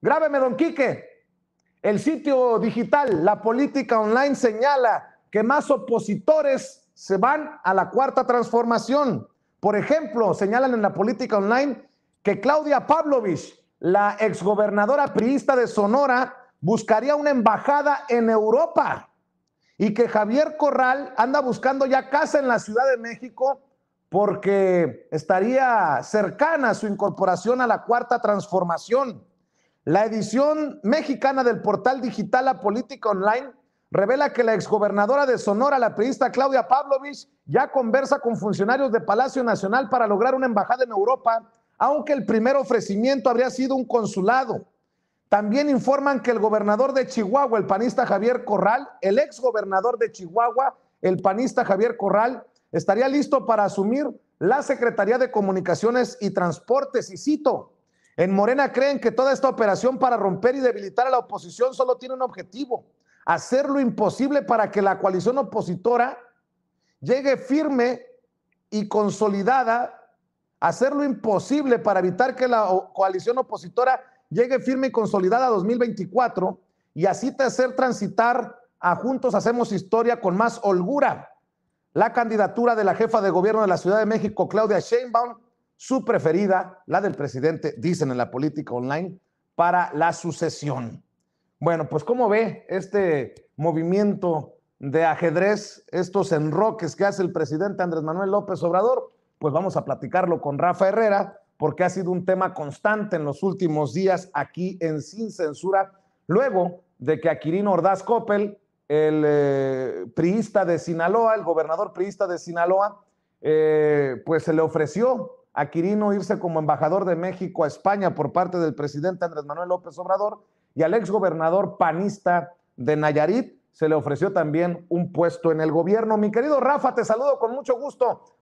Grábeme, don Quique. El sitio digital, la política online señala que más opositores se van a la cuarta transformación. Por ejemplo, señalan en la política online que Claudia Pavlovich, la exgobernadora priista de Sonora, buscaría una embajada en Europa y que Javier Corral anda buscando ya casa en la Ciudad de México porque estaría cercana su incorporación a la cuarta transformación. La edición mexicana del portal digital La Política Online revela que la exgobernadora de Sonora, la periodista Claudia Pavlovich, ya conversa con funcionarios de Palacio Nacional para lograr una embajada en Europa, aunque el primer ofrecimiento habría sido un consulado. También informan que el gobernador de Chihuahua, el panista Javier Corral, el exgobernador de Chihuahua, el panista Javier Corral, estaría listo para asumir la Secretaría de Comunicaciones y Transportes. Y cito, en Morena creen que toda esta operación para romper y debilitar a la oposición solo tiene un objetivo, hacer lo imposible para que la coalición opositora llegue firme y consolidada, hacer lo imposible para evitar que la coalición opositora llegue firme y consolidada a 2024 y así te hacer transitar a Juntos Hacemos Historia con más holgura. La candidatura de la jefa de gobierno de la Ciudad de México, Claudia Sheinbaum, su preferida, la del presidente, dicen en la política online, para la sucesión. Bueno, pues ¿cómo ve este movimiento de ajedrez, estos enroques que hace el presidente Andrés Manuel López Obrador? Pues vamos a platicarlo con Rafa Herrera, porque ha sido un tema constante en los últimos días aquí en Sin Censura, luego de que Quirino Ordaz Coppel, el eh, priista de Sinaloa, el gobernador priista de Sinaloa, eh, pues se le ofreció a Quirino irse como embajador de México a España por parte del presidente Andrés Manuel López Obrador y al exgobernador panista de Nayarit se le ofreció también un puesto en el gobierno. Mi querido Rafa, te saludo con mucho gusto.